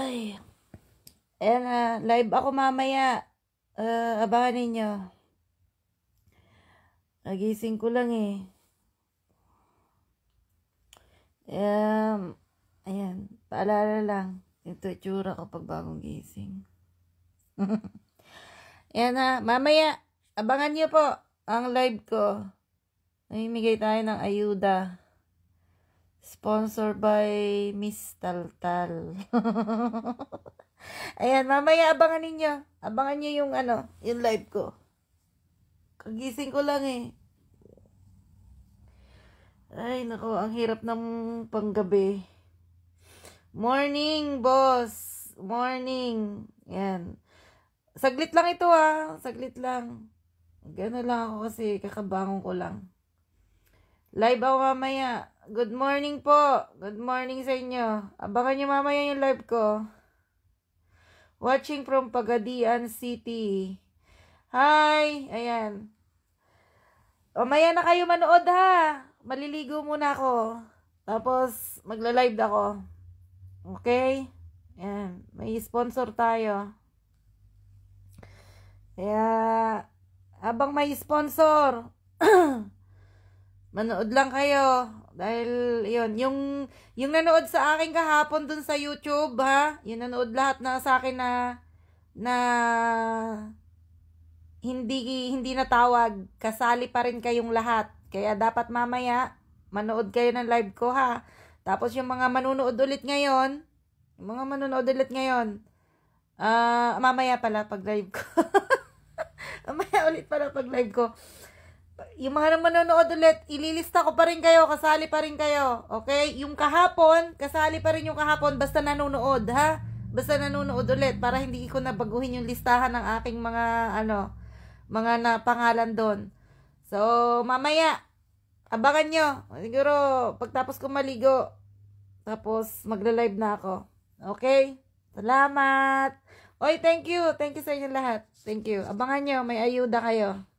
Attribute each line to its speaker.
Speaker 1: Ay. Ayan na. Live ako mamaya. Uh, abangan ninyo. Nagising ko lang eh. Um, ayan. Paalala lang. Ito tsura ko pag bagong gising. ayan na. Mamaya. Abangan nyo po ang live ko. Namimigay tayo ng ayuda. Sponsored by Miss Taltal. Ayan, mamaya abangan ninyo. Abangan nyo yung ano, yung live ko. Kagising ko lang eh. Ay, nako, ang hirap ng panggabi. Morning, boss. Morning. Ayan. Saglit lang ito ah. Saglit lang. Gano'n lang ako kasi kakabangon ko lang. Live ako mamaya. Good morning po. Good morning sa inyo. Abangan niyo mamaya yung live ko. Watching from Pagadian City. Hi! Ayan. Mamaya na kayo manood ha. Maliligo muna ako. Tapos, magla-live ako. Okay? Ayan. May sponsor tayo. Kaya, habang may sponsor, manood lang kayo. Dahil, yun, yung, yung nanood sa akin kahapon dun sa YouTube, ha? Yung nanood lahat na sa akin na, na, hindi, hindi natawag. Kasali pa rin kayong lahat. Kaya dapat mamaya, manood kayo ng live ko, ha? Tapos yung mga manunood ulit ngayon, yung mga manunood ulit ngayon, ah, uh, mamaya pala pag live ko. mamaya ulit pala pag live ko yung mga manonood ulit, ililista ko pa rin kayo, kasali pa rin kayo. Okay? Yung kahapon, kasali pa rin yung kahapon, basta nanonood, ha? Basta nanonood ulit para hindi ko nabaguhin yung listahan ng aking mga, ano, mga na pangalan doon. So, mamaya, abangan nyo. Siguro, pagtapos ko maligo, tapos magla-live na ako. Okay? Salamat! Oy, thank you! Thank you sa inyo lahat. Thank you. Abangan nyo, may ayuda kayo.